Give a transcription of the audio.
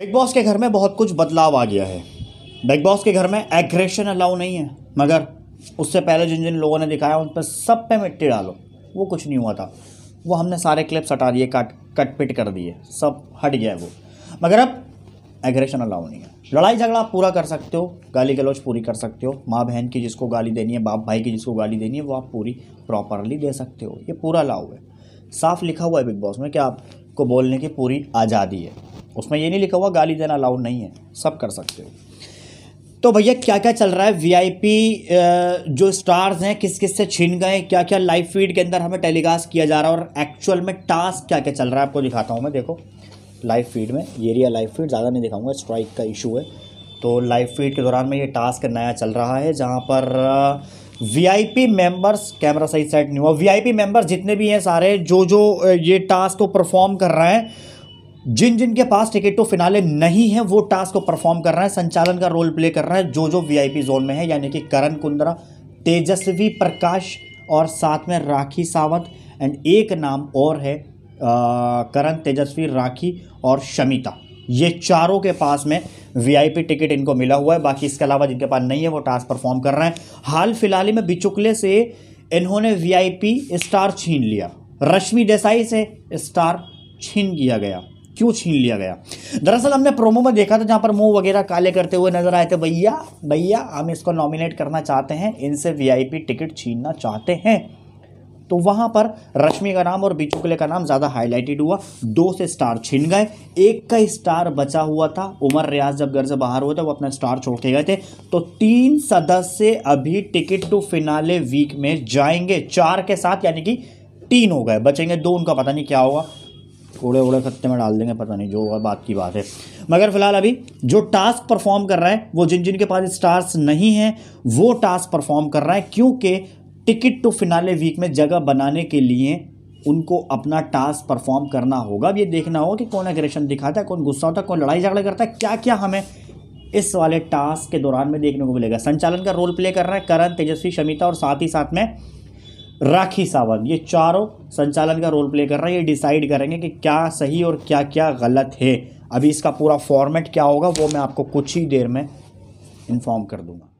big boss के घर में बहुत कुछ बदलाव आ गया है बिग बॉस के घर में एग्रेशन अलाउ नहीं है मगर उससे पहले जिन जिन लोगों ने दिखाया उन पर सब पे मिट्टी डालो वो कुछ नहीं हुआ था वो हमने सारे क्लिप्स हटा दिए काट कट पिट कर दिए सब हट गया है वो मगर अब एग्रेशन अलाउ नहीं है लड़ाई झगड़ा आप पूरा कर सकते हो गाली गलौज पूरी कर सकते हो माँ बहन की जिसको गाली देनी है बाप भाई की जिसको गाली देनी है वो आप पूरी प्रॉपरली दे सकते हो ये पूरा अलाउ है साफ लिखा हुआ है बिग बॉस में कि आपको बोलने की पूरी आज़ादी है उसमें ये नहीं लिखा हुआ गाली देना अलाउड नहीं है सब कर सकते हो तो भैया क्या क्या चल रहा है वीआईपी जो स्टार्स हैं किस किस से छीन गए क्या क्या लाइव फीड के अंदर हमें टेलीकास्ट किया जा रहा है और एक्चुअल में टास्क क्या क्या चल रहा है आपको दिखाता हूँ मैं देखो लाइव फीड में ये रिया लाइव फीड ज़्यादा नहीं दिखाऊंगा स्ट्राइक का इशू है तो लाइव फीड के दौरान में ये टास्क नया चल रहा है जहाँ पर वीआईपी मेंबर्स कैमरा सही सेट नहीं हुआ वीआईपी मेंबर्स जितने भी हैं सारे जो जो ये टास्क को परफॉर्म कर रहे हैं जिन जिन के पास टिकट टू तो फिनाले नहीं है वो टास्क को परफॉर्म कर रहा है संचालन का रोल प्ले कर रहा है जो जो वीआईपी जोन में है यानी कि करण कुंद्रा तेजस्वी प्रकाश और साथ में राखी सावंत एंड एक नाम और है करण तेजस्वी राखी और शमिता ये चारों के पास में वीआईपी टिकट इनको मिला हुआ है बाकी इसके अलावा जिनके पास नहीं है वो टास्क परफॉर्म कर रहे हैं हाल फिलहाल में बिचुकले से इन्होंने वीआईपी स्टार छीन लिया रश्मि देसाई से स्टार छीन किया गया क्यों छीन लिया गया दरअसल हमने प्रोमो में देखा था जहाँ पर मुंह वगैरह काले करते हुए नजर आए थे भैया भैया हम इसको नॉमिनेट करना चाहते हैं इनसे वीआईपी टिकट छीनना चाहते हैं तो वहाँ पर रश्मि का नाम और बिचुकले का नाम ज़्यादा हाईलाइटेड हुआ दो से स्टार छिन गए एक का स्टार बचा हुआ था उमर रियाज जब घर से बाहर हुए थे वो अपना स्टार छोड़ के गए थे तो तीन सदस्य अभी टिकट टू फिनाले वीक में जाएंगे चार के साथ यानी कि तीन हो गए बचेंगे दो उनका पता नहीं क्या होगा उड़े उड़े खत्ते में डाल देंगे पता नहीं जो होगा बात की बात है मगर फिलहाल अभी जो टास्क परफॉर्म कर रहा है वो जिन जिन के पास स्टार्स नहीं हैं वो टास्क परफॉर्म कर रहा है क्योंकि टिकट टू फिनाले वीक में जगह बनाने के लिए उनको अपना टास्क परफॉर्म करना होगा अब ये देखना होगा कि कौन एग्रेशन दिखाता है कौन गुस्सा होता है कौन लड़ाई झगड़ा करता है क्या क्या हमें इस वाले टास्क के दौरान में देखने को मिलेगा संचालन का रोल प्ले कर रहा है करण तेजस्वी शमिता और साथ ही साथ में राखी सावंत ये चारों संचालन का रोल प्ले कर रहे हैं ये डिसाइड करेंगे कि क्या सही और क्या क्या गलत है अभी इसका पूरा फॉर्मेट क्या होगा वो मैं आपको कुछ ही देर में इन्फॉर्म कर दूंगा